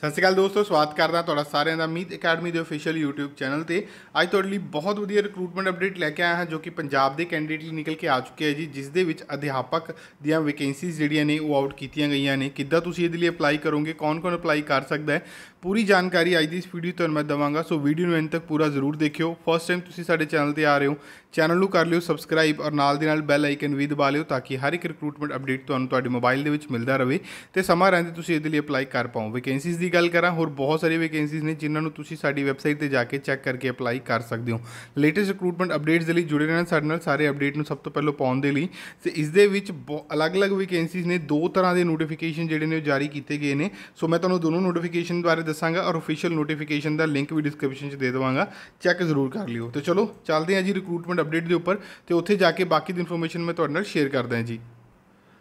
ਸਤਿ ਸ਼੍ਰੀ ਅਕਾਲ ਦੋਸਤੋ ਸਵਾਗਤ ਕਰਦਾ ਤੁਹਾਡਾ ਸਾਰਿਆਂ ਦਾ ਮੀਤ ਅਕੈਡਮੀ ਦੇ ਅਫੀਸ਼ੀਅਲ YouTube ਚੈਨਲ ਤੇ ਅੱਜ ਤੁਹਾਡੇ ਲਈ ਬਹੁਤ ਵਧੀਆ ਰਿਕਰੂਟਮੈਂਟ ਅਪਡੇਟ ਲੈ ਕੇ ਆਇਆ ਹਾਂ ਜੋ ਕਿ ਪੰਜਾਬ ਦੇ ਕੈਂਡੀਡੇਟ ਲਈ ਨਿਕਲ ਕੇ ਆ ਚੁੱਕੇ ਹੈ ਜੀ ਜਿਸ ਦੇ ਵਿੱਚ ਅਧਿਆਪਕ ਦੀਆਂ ਵੈਕੈਂਸੀਜ਼ ਜਿਹੜੀਆਂ ਨੇ ਉਹ ਆਊਟ ਕੀਤੀਆਂ ਗਈਆਂ ਨੇ ਕਿੱਦਾਂ ਤੁਸੀਂ ਇਹਦੇ ਲਈ ਅਪਲਾਈ ਕਰੋਗੇ ਕੌਣ-ਕੌਣ ਅਪਲਾਈ ਕਰ ਸਕਦਾ ਹੈ ਪੂਰੀ ਜਾਣਕਾਰੀ ਅੱਜ ਦੀ ਇਸ ਵੀਡੀਓ ਤੁਹਾਨੂੰ ਮੈਂ ਦਵਾਂਗਾ ਸੋ ਵੀਡੀਓ ਨੂੰ ਅੰਤ ਤੱਕ ਪੂਰਾ ਜ਼ਰੂਰ ਦੇਖਿਓ ਫਸਟ ਟਾਈਮ ਤੁਸੀਂ ਸਾਡੇ ਚੈਨਲ ਤੇ ਆ ਰਹੇ ਹੋ ਚੈਨਲ ਨੂੰ ਕਰ ਲਿਓ ਸਬਸਕ੍ਰਾਈਬ ਔਰ ਨਾਲ ਦੇ ਨਾਲ ਬੈਲ ਆਈਕਨ ਵੀ ਦਬਾ ਲਿਓ ਤਾਂ ਕਿ ਹਰ ਇੱਕ ਰਿਕਰੂਟਮੈਂਟ ਅਪਡੇਟ ਤੁਹਾਨੂੰ ਤੁਹਾਡੇ ਮੋਬਾਈਲ ਦੇ ਵਿੱਚ ਮਿਲਦਾ ਰਹੇ ਤੇ ਸਮਾਂ ਰਹਿੰਦੇ ਤੁਸੀਂ ਇਹਦੇ ਲਈ ਅਪਲਾਈ ਕਰ ਪਾਓ ਵੈਕੈਂਸੀਜ਼ ਦੀ ਗੱਲ ਕਰਾਂ ਹੋਰ ਬਹੁਤ ਸਾਰੀ ਵੈਕੈਂਸੀਜ਼ ਨੇ ਜਿਨ੍ਹਾਂ ਨੂੰ ਤੁਸੀਂ ਸਾਡੀ ਵੈਬਸਾਈਟ ਤੇ ਜਾ ਕੇ ਚੈੱਕ ਕਰਕੇ ਅਪਲਾਈ ਕਰ ਸਕਦੇ ਹੋ ਲੇਟੈਸਟ ਰਿਕਰੂਟਮੈਂਟ ਅਪਡੇਟਸ ਦੇ ਲਈ ਜੁੜੇ ਰਹਿਣਾ ਸਾਡੇ ਨਾਲ ਸਾਰੇ ਅਪਡੇਟ ਨੂੰ ਸਭ ਤੋਂ ਪਹਿਲਾਂ ਪਾਉਣ ਦੇ ਲਈ ਤੇ ਇਸ ਦੇ ਵਿੱਚ ਅਲੱਗ-ਅਲੱਗ ਵੈਕੈਂਸੀਜ਼ ਨੇ ਦੋ ਤਰ੍ਹਾਂ ਦੇ ਨੋਟੀਫਿਕੇਸ਼ਨ ਜਿਹੜੇ ਨੇ ਉਹ ਜਾਰੀ ਕੀਤੇ ਗਏ ਨੇ ਸੋ ਮੈਂ ਤੁਹਾਨੂੰ ਦੋਨੋਂ ਨੋਟੀਫਿਕੇਸ਼ਨ ਬਾਰੇ ਦੱਸਾਂਗਾ ਔਰ ਅਫੀਸ਼ੀਅਲ ਨੋਟੀਫਿਕੇਸ਼ਨ ਦਾ ਲਿੰਕ ਵੀ ਡਿਸਕ੍ਰਿਪਸ਼ਨ 'ਚ ਦੇ ਦਵਾਂਗਾ ਚੈੱਕ ਜ਼ਰੂਰ ਕਰ ਲਿਓ ਤੇ ਚਲੋ ਚੱਲਦੇ ਹਾਂ ਜੀ ਰਿਕਰੂਟਮੈਂਟ ਅਪਡੇਟ ਦੇ ਉੱਪਰ ਤੇ ਉੱਥੇ ਜਾ ਕੇ ਬਾਕੀ ਦੀ ਇਨਫੋਰਮੇਸ਼ਨ ਮੈਂ ਤੁਹਾਡੇ ਨਾਲ ਸ਼ੇਅਰ ਕਰਦਾ ਹਾਂ ਜੀ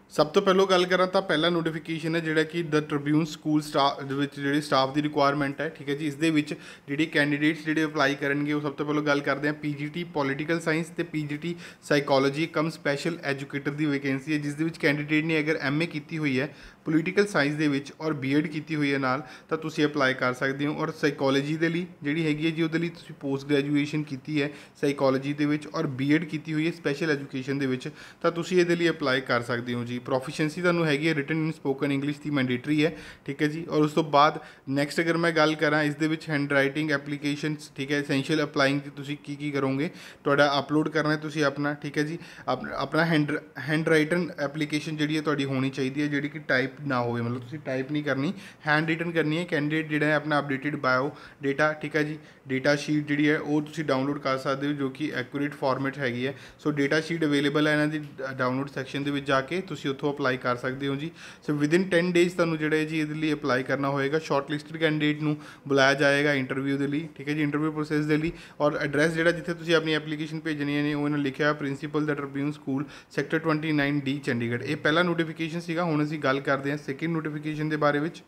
ਸਭ ਤੋਂ ਪਹਿਲਾਂ ਗੱਲ ਕਰਾਂ ਤਾਂ ਪਹਿਲਾ ਨੋਟੀਫਿਕੇਸ਼ਨ ਹੈ ਜਿਹੜਾ ਕਿ ਦ ਟ੍ਰਿਬਿਊਨ ਸਕੂਲ ਸਟਾਫ ਦੇ ਵਿੱਚ ਜਿਹੜੀ ਸਟਾਫ ਦੀ ਰਿਕੁਆਇਰਮੈਂਟ ਹੈ ਠੀਕ ਹੈ ਜੀ ਇਸ ਦੇ ਵਿੱਚ ਜਿਹੜੇ ਕੈਂਡੀਡੇਟਸ ਜਿਹੜੇ ਅਪਲਾਈ ਕਰਨਗੇ ਉਹ ਸਭ ਤੋਂ ਪਹਿਲਾਂ ਗੱਲ ਕਰਦੇ ਆ ਪੀਜੀਟੀ ਪੋਲੀਟੀਕਲ ਸਾਇੰਸ ਤੇ PGT psychology cum special educator ਦੀ ਵੈਕੈਂਸੀ ਹੈ ਜਿਸ ਦੇ ਵਿੱਚ ਕੈਂਡੀਡੇਟ ਨੇ ਅਗਰ ਐਮਏ ਕੀਤੀ ਹੋਈ ਹੈ ਪੋਲੀਟੀਕਲ ਸਾਇੰਸ ਦੇ ਵਿੱਚ ਔਰ ਬੀਐਡ ਕੀਤੀ ਹੋਈ ਹੈ ਨਾਲ ਤਾਂ ਤੁਸੀਂ ਅਪਲਾਈ ਕਰ ਸਕਦੇ ਹੋ ਔਰ ਸਾਈਕੋਲੋਜੀ ਦੇ ਲਈ ਜਿਹੜੀ ਹੈਗੀ ਹੈ ਜੀ ਉਹਦੇ ਲਈ ਤੁਸੀਂ ਪੋਸਟ ਗ੍ਰੈਜੂਏਸ਼ਨ ਕੀਤੀ ਹੈ ਸਾਈਕੋਲੋਜੀ ਦੇ ਵਿੱਚ ਔਰ ਬੀਐਡ ਕੀਤੀ ਹੋਈ ਹੈ ਸਪੈਸ਼ਲ ਐਜੂਕੇਸ਼ਨ ਦੇ ਵਿੱਚ ਤਾਂ ਤੁਸੀਂ ਇਹਦੇ ਲਈ ਅਪਲਾਈ ਕਰ ਸਕਦੇ ਹੋ ਜੀ ਪ੍ਰੋਫੀਸ਼ੀਐਂਸੀ ਤੁਹਾਨੂੰ ਹੈਗੀ ਹੈ ਰਿਟਨ ਇਨ ਸਪੋਕਨ ਇੰਗਲਿਸ਼ ਦੀ ਮੈਂਡੇਟਰੀ ਹੈ ਠੀਕ ਹੈ ਜੀ ਔਰ ਉਸ ਤੋਂ ਬਾਅਦ ਨੈਕਸਟ ਅਗਰ ਮੈਂ ਗੱਲ ਕਰਾਂ ਇਸ ਦੇ ਵਿੱਚ ਹੈਂਡ ਰਾਈਟਿੰਗ ਐਪਲੀਕੇਸ਼ਨਸ ਠੀਕ ਹੈ ਐਸੈਂਸ਼ੀਅਲ ਅਪਲਾਈਂਗ ਦੀ ਤੁਸੀਂ ਕੀ ਕੀ ਕਰੋਗੇ ਤੁਹਾਡਾ ਅਪਲੋਡ ਕਰਨਾ ਹੈ ਤੁਸੀਂ ਆਪਣਾ ਠੀਕ ਹੈ ਜੀ ਆਪਣਾ ਹੈਂਡ ਹੈਂਡ ਰਾਈਟਨ ਐਪਲੀਕੇਸ਼ਨ ਜਿਹੜੀ ਹੈ ਤੁਹਾਡੀ ਹੋਣੀ ਚਾਹੀਦੀ ਹੈ ਜਿਹੜੀ ਕਿ ਟਾਈਪ ਟਾਈਪ ਨਾ ਹੋਵੇ ਮਤਲਬ ਤੁਸੀਂ ਟਾਈਪ ਨਹੀਂ ਕਰਨੀ ਹੈਂਡ ਰਿਟਨ ਕਰਨੀ ਹੈ ਕੈਂਡੀਡੇਟ ਜਿਹੜਾ ਹੈ ਆਪਣਾ ਅਪਡੇਟਡ ਬਾਇਓ ਡਾਟਾ ਠੀਕ ਹੈ ਜੀ ਡਾਟਾ ਸ਼ੀਟ ਜਿਹੜੀ ਹੈ ਉਹ ਤੁਸੀਂ ਡਾਊਨਲੋਡ ਕਰ ਸਕਦੇ ਹੋ ਜੋ ਕਿ ਐਕੂਰੇਟ ਫਾਰਮੈਟ ਹੈਗੀ ਹੈ ਸੋ ਡਾਟਾ ਸ਼ੀਟ ਅਵੇਲੇਬਲ ਹੈ ਇਹਨਾਂ ਦੀ ਡਾਊਨਲੋਡ ਸੈਕਸ਼ਨ ਦੇ ਵਿੱਚ ਜਾ ਕੇ ਤੁਸੀਂ ਉੱਥੋਂ ਅਪਲਾਈ ਕਰ ਸਕਦੇ ਹੋ ਜੀ ਸੋ ਵਿਦਿਨ 10 ਡੇਜ਼ ਤੁਹਾਨੂੰ ਜਿਹੜਾ ਜੀ ਇਹਦੇ ਲਈ ਅਪਲਾਈ ਕਰਨਾ ਹੋਏਗਾ ਸ਼ਾਰਟਲਿਸਟਡ ਕੈਂਡੀਡੇਟ ਨੂੰ ਬੁਲਾਇਆ ਜਾਏਗਾ ਇੰਟਰਵਿਊ ਦੇ ਲਈ ਠੀਕ ਹੈ ਜੀ ਇੰਟਰਵਿਊ ਪ੍ਰੋਸੈਸ ਦੇ ਲਈ ਔਰ ਐਡਰੈਸ ਜਿਹੜਾ ਜਿੱਥੇ ਤੁਸੀਂ ਆਪਣੀ ਐਪਲੀਕੇਸ਼ਨ ਭੇਜਣੀ ਹੈ ਇਹਨਾਂ ਲਿਖਿਆ ਪ੍ਰਿੰਸੀਪਲ ਦਾ Tribune school sector 29 D Chandigarh ਇਹ ਪਹਿਲਾ ਨੋਟੀਫਿਕੇਸ਼ਨ ਸੀਗਾ ਹੁਣ ਅਸੀਂ ਗੱਲ ਕਰ ਕਰਦੇ ਹਾਂ ਸੈਕਿੰਡ ਨੋਟੀਫਿਕੇਸ਼ਨ ਦੇ ਬਾਰੇ ਵਿੱਚ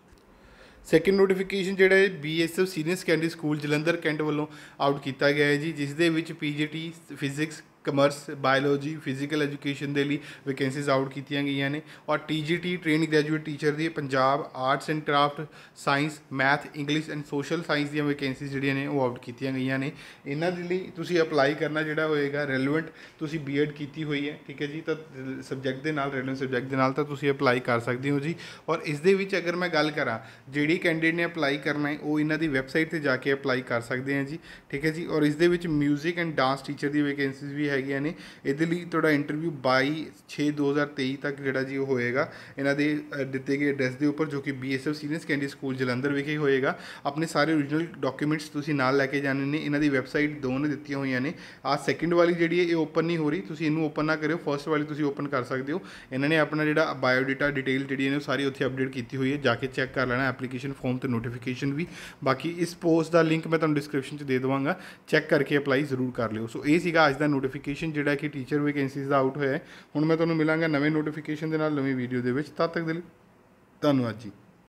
ਸੈਕਿੰਡ ਨੋਟੀਫਿਕੇਸ਼ਨ ਜਿਹੜਾ ਹੈ BSF senior secondary school Jalandhar cantt ਵੱਲੋਂ ਆਊਟ ਕੀਤਾ ਗਿਆ ਹੈ ਜੀ ਜਿਸ ਦੇ ਵਿੱਚ PGT physics commerce biology physical education ਦੇ ਲਈ ਵੈਕੈਂਸੀਜ਼ ਆਊਟ ਕੀਤੀਆਂ ਗਈਆਂ ਨੇ ਔਰ ਟੀਜੀਟੀ ਟ੍ਰੇਨਿੰਗ ਗ੍ਰੈਜੂਏਟ ਟੀਚਰ ਦੀ Punjab arts and craft science math English and social science ਦੀਆਂ ਵੈਕੈਂਸੀਜ਼ ਜਿਹੜੀਆਂ ਨੇ ਉਹ ਆਊਟ ਕੀਤੀਆਂ ਗਈਆਂ ਨੇ ਇਹਨਾਂ ਦੇ ਲਈ ਤੁਸੀਂ ਅਪਲਾਈ ਕਰਨਾ ਜਿਹੜਾ ਹੋਏਗਾ ਰੈਲੇਵੈਂਟ ਤੁਸੀਂ ਬੀਐਡ ਕੀਤੀ ਹੋਈ ਹੈ ਠੀਕ ਹੈ ਜੀ ਤਾਂ ਸਬਜੈਕਟ ਦੇ ਨਾਲ ਰੈਲੇਵੈਂਟ ਸਬਜੈਕਟ ਦੇ ਨਾਲ ਤਾਂ ਤੁਸੀਂ ਅਪਲਾਈ ਕਰ ਸਕਦੇ ਹੋ ਜੀ ਔਰ ਇਸ ਦੇ ਵਿੱਚ ਅਗਰ ਮੈਂ ਗੱਲ ਕਰਾਂ ਜਿਹੜੀ ਕੈਂਡੀਡੇਟ ਨੇ ਅਪਲਾਈ ਕਰਨਾ ਹੈ ਉਹ ਇਹਨਾਂ ਦੀ ਵੈਬਸਾਈਟ ਤੇ ਜਾ ਕੇ ਅਪਲਾਈ ਕਰ ਸਕਦੇ ਆ ਜੀ ਠੀਕ ਹੈ ਜੀ ਔਰ ਇਸ ਦੇ ਵਿੱਚ 뮤직 ਐਂਡ ਡਾਂਸ ਟੀਚਰ ਦੀ ਵੈਕੈਂਸੀਜ਼ ਵੀ ਹੈ ਹੈਗੀਆਂ ਨੇ ਇਹਦੇ ਲਈ ਤੁਹਾਡਾ ਇੰਟਰਵਿਊ 22 6 2023 ਤੱਕ ਜਿਹੜਾ ਜੀ ਹੋਏਗਾ ਇਹਨਾਂ ਦੇ ਦਿੱਤੇ ਗਏ ਐਡਰੈਸ ਦੇ ਉੱਪਰ ਜੋ ਕਿ BSF senior secondary school Jalandhar ਵਿਖੇ ਹੋਏਗਾ ਆਪਣੇ ਸਾਰੇ origignal ਡਾਕੂਮੈਂਟਸ ਤੁਸੀਂ ਨਾਲ ਲੈ ਕੇ ਜਾਣੇ ਨੇ ਇਹਨਾਂ ਦੀ ਵੈਬਸਾਈਟ ਦੋਨੇ ਦਿੱਤੀਆਂ ਹੋਈਆਂ ਨੇ ਆ ਸੈਕੰਡ ਵਾਲੀ ਜਿਹੜੀ ਹੈ ਇਹ ਓਪਨ ਨਹੀਂ ਹੋ ਰਹੀ ਤੁਸੀਂ ਇਹਨੂੰ ਓਪਨ ਨਾ ਕਰਿਓ ਫਰਸਟ ਵਾਲੀ ਤੁਸੀਂ ਓਪਨ ਕਰ ਸਕਦੇ ਹੋ ਇਹਨਾਂ ਨੇ ਆਪਣਾ ਜਿਹੜਾ ਬਾਇਓ ਡਾਟਾ ਡਿਟੇਲ ਜਿਹੜੀ ਨੇ ਸਾਰੀ ਉੱਥੇ ਅਪਡੇਟ ਕੀਤੀ ਹੋਈ ਹੈ ਜਾ ਕੇ ਚੈੱਕ ਕਰ ਲੈਣਾ ਐਪਲੀਕੇਸ਼ਨ ਫਾਰਮ ਤੇ ਨੋਟੀਫਿਕੇਸ਼ਨ ਵੀ ਬਾਕੀ ਇਸ ਪੋਸਟ ਦਾ ਲਿੰਕ ਮੈਂ ਤੁਹਾਨੂੰ ਡਿਸਕ੍ਰਿਪਸ਼ਨ 'ਚ ਦੇ ਦਵਾਂਗਾ ਚੈੱਕ ਕਰਕੇ ਅਪਲਾਈ ਜ਼ਰੂਰ ਕਰ ਲਿਓ ਸੋ ਇਹ ਸੀਗਾ ਅੱਜ ਦਾ ਨੋਟੀਫਿਕੇਸ਼ਨ ਨੋਟੀਫਿਕੇਸ਼ਨ ਜਿਹੜਾ ਕਿ ਟੀਚਰ ਵੈਕੈਂਸੀਜ਼ ਦਾ ਆਊਟ ਹੋਇਆ ਹੁਣ ਮੈਂ ਤੁਹਾਨੂੰ ਮਿਲਾਂਗਾ ਨਵੇਂ ਨੋਟੀਫਿਕੇਸ਼ਨ ਦੇ ਨਾਲ ਨਵੀਂ ਵੀਡੀਓ ਦੇ ਵਿੱਚ ਤਦ ਤੱਕ ਦੇ ਲਈ ਧੰਨਵਾਦ ਜੀ